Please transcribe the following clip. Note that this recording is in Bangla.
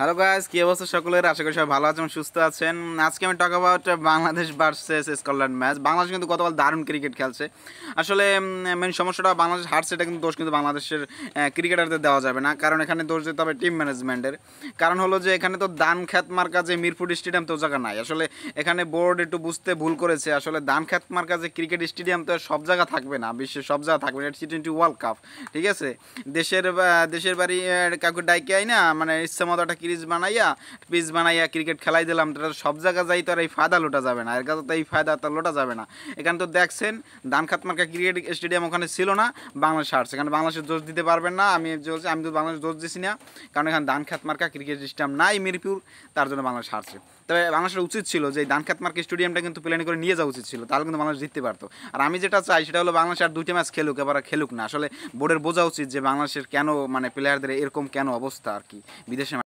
হ্যালো গাইজ কি অবস্থা সকলের আশা করি সবাই ভালো আছেন সুস্থ আছেন আজকে আমি talk about uh, Bangladesh versus Scotland match Bangladesh কিন্তু গতকাল দারুণ ক্রিকেট খেলছে আসলে মেন সমস্যাটা বাংলাদেশ হারছে এটা কিন্তু দোষ কিন্তু বাংলাদেশের ক্রিকেটারদের দেওয়া যাবে না কারণ এখানে দোষ দিতে হবে টিম ম্যানেজমেন্টের কারণ হলো যে এখানে তো দান খ্যাত মার্কা যে মিরপুর স্টেডিয়াম তো জায়গা নাই আসলে এখানে বোর্ড একটু বুঝতে ভুল করেছে আসলে দান খ্যাত মার্কা যে ক্রিকেট স্টেডিয়াম তো সব জায়গা থাকবে না বিশ্বের সব জায়গা থাকবে না টি টোয়েন্টি ওয়ার্ল্ড কাপ ঠিক আছে দেশের দেশের বাড়ি কাউকে ডাইকে আই না মানে ইচ্ছা মতো একটা ক্রিজ বানাইয়া পিচ বানাইয়া ক্রিকেট খেলাই দিলাম তো সব জায়গা যাই তো আর এই ফায়দা লোটা যাবে না এর কাছে তো এই ফায়দা তার লোটা যাবে না এখানে তো দেখছেন দানখাত মার্কা ক্রিকেট স্টেডিয়াম ওখানে ছিল না বাংলাদেশ আসছে কারণ বাংলাদেশের জোর দিতে পারবেন না আমি বলছি আমি তো বাংলাদেশ জোর দিছি না কারণ এখানে দানখাত মার্কা ক্রিকেট স্টেডিয়াম নাই মিরপুর তার জন্য বাংলাদেশ হারছে তবে বাংলাদেশের উচিত ছিল যে দানখাত মার্কা স্টেডিয়ামটা কিন্তু প্ল্যান করে নিয়ে যাওয়া উচিত ছিল তাহলে কিন্তু বাংলাদেশ জিততে পারতো আর আমি যেটা চাই সেটা হলো বাংলাদেশ আর দুইটা ম্যাচ খেলুক এবার খেলুক না আসলে বোর্ডের বোঝা উচিত যে বাংলাদেশের কেন মানে প্লেয়ারদের এরকম কেন অবস্থা আর কি বিদেশে